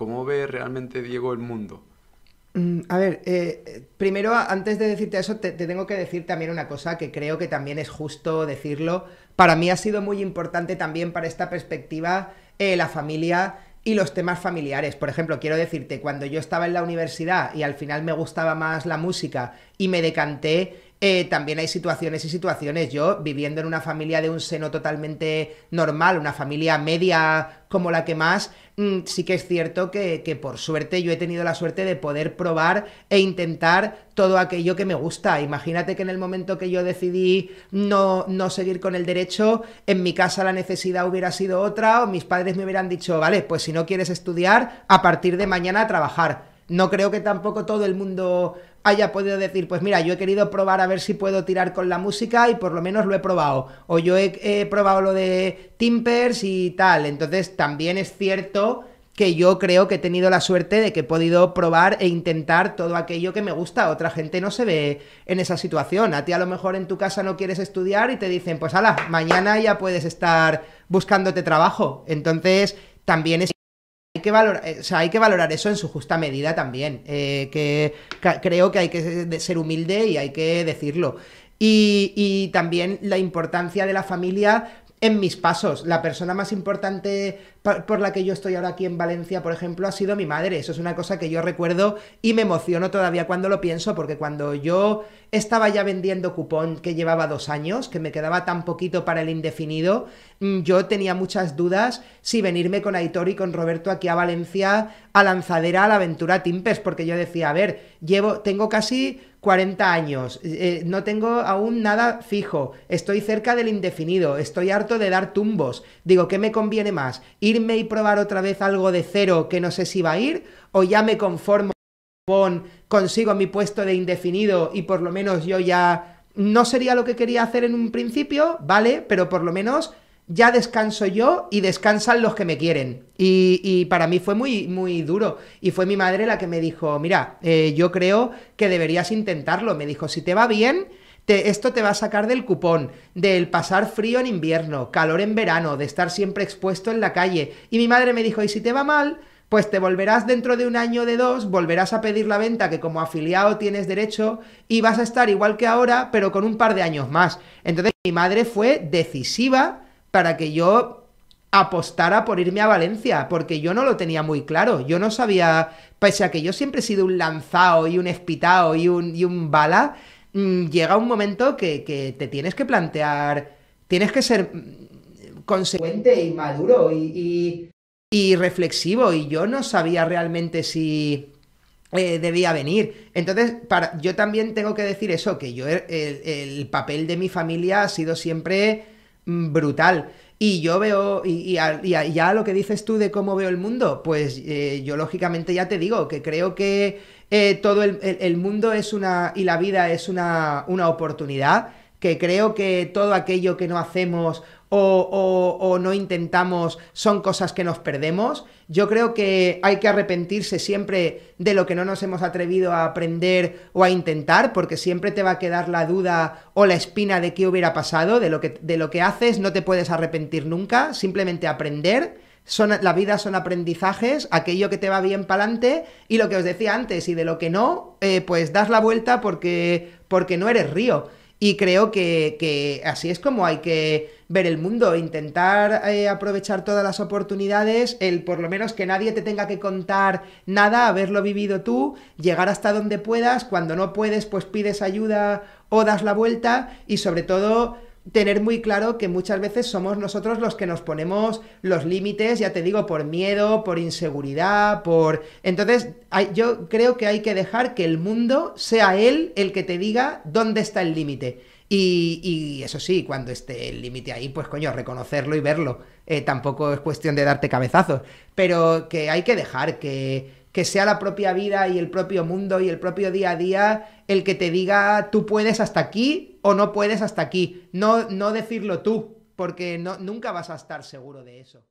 ¿Cómo ve realmente Diego el mundo? Mm, a ver, eh, primero antes de decirte eso, te, tengo que decir también una cosa que creo que también es justo decirlo. Para mí ha sido muy importante también para esta perspectiva eh, la familia y los temas familiares. Por ejemplo, quiero decirte, cuando yo estaba en la universidad y al final me gustaba más la música y me decanté, eh, también hay situaciones y situaciones. Yo, viviendo en una familia de un seno totalmente normal, una familia media como la que más, mm, sí que es cierto que, por suerte yo he tenido la suerte de poder probar e intentar todo aquello que me gusta. Imagínate que en el momento que yo decidí no, no seguir con el derecho, en mi casa la necesidad hubiera sido otra o mis padres me hubieran dicho, vale, pues si no quieres estudiar, a partir de mañana trabajar. No creo que tampoco todo el mundo haya podido decir, pues mira, yo he querido probar a ver si puedo tirar con la música y por lo menos lo he probado. O yo he, probado lo de Timpers y tal. Entonces también es cierto que yo creo que he tenido la suerte de que he podido probar e intentar todo aquello que me gusta. Otra gente no se ve en esa situación. A ti a lo mejor en tu casa no quieres estudiar y te dicen, pues ala, mañana ya puedes estar buscándote trabajo. Entonces también es hay que, valorar, eh, hay que valorar eso en su justa medida también. Eh, que, creo que hay que ser humilde y hay que decirlo. y, también la importancia de la familia en mis pasos. La persona más importante por la que yo estoy ahora aquí en Valencia, por ejemplo, ha sido mi madre. Eso es una cosa que yo recuerdo y me emociono todavía cuando lo pienso, porque cuando yo estaba ya vendiendo cupón que llevaba dos años, que me quedaba tan poquito para el indefinido, mm, yo tenía muchas dudas si venirme con Aitor y con Roberto aquí a Valencia a lanzadera a la aventura Timpes, porque yo decía, a ver, llevo, tengo casi 40 años, eh, eh, no tengo aún nada fijo, estoy cerca del indefinido, estoy harto de dar tumbos, digo, ¿qué me conviene más? irme y probar otra vez algo de cero que no sé si va a ir, o ya me conformo con consigo mi puesto de indefinido y por lo menos yo ya no sería lo que quería hacer en un principio, ¿vale? Pero por lo menos ya descanso yo y descansan los que me quieren. Y, para mí fue muy, muy duro. Y fue mi madre la que me dijo, mira, eh, yo creo que deberías intentarlo. Me dijo, si te va bien, esto te va a sacar del cupón, del pasar frío en invierno, calor en verano, de estar siempre expuesto en la calle. Y mi madre me dijo, y si te va mal, pues te volverás dentro de un año de dos, volverás a pedir la venta que como afiliado tienes derecho y vas a estar igual que ahora, pero con un par de años más. Entonces mi madre fue decisiva para que yo apostara por irme a Valencia, porque yo no lo tenía muy claro, yo no sabía, pese a que yo siempre he sido un lanzado y un espitao y un, y un bala, Mm, llega un momento que, que te tienes que plantear, tienes que ser mm, consecuente y maduro y, y, reflexivo. Y yo no sabía realmente si eh, debía venir. Entonces, para, yo también tengo que decir eso, que yo eh, el papel de mi familia ha sido siempre Mm, brutal. Y yo veo, y, ya lo que dices tú de cómo veo el mundo, pues eh, yo lógicamente ya te digo que creo que eh, todo el, el, mundo es una, y la vida es una, una oportunidad que creo que todo aquello que no hacemos o, no intentamos son cosas que nos perdemos. Yo creo que hay que arrepentirse siempre de lo que no nos hemos atrevido a aprender o a intentar, porque siempre te va a quedar la duda o la espina de qué hubiera pasado, de lo que, de lo que haces, no te puedes arrepentir nunca, simplemente aprender. Son, la vida son aprendizajes, aquello que te va bien para adelante y lo que os decía antes, y de lo que no, eh, pues das la vuelta porque, porque no eres río. Y creo que, que, así es como hay que ver el mundo, intentar eh, aprovechar todas las oportunidades, el por lo menos que nadie te tenga que contar nada, haberlo vivido tú, llegar hasta donde puedas, cuando no puedes pues pides ayuda o das la vuelta y sobre todo tener muy claro que muchas veces somos nosotros los que nos ponemos los límites, ya te digo, por miedo, por inseguridad, por... Entonces, yo creo que hay que dejar que el mundo sea él el que te diga dónde está el límite. Y, eso sí, cuando esté el límite ahí, pues coño, reconocerlo y verlo. Eh, tampoco es cuestión de darte cabezazos, pero que hay que dejar que que sea la propia vida y el propio mundo y el propio día a día el que te diga tú puedes hasta aquí o no puedes hasta aquí. No, no decirlo tú, porque no, nunca vas a estar seguro de eso.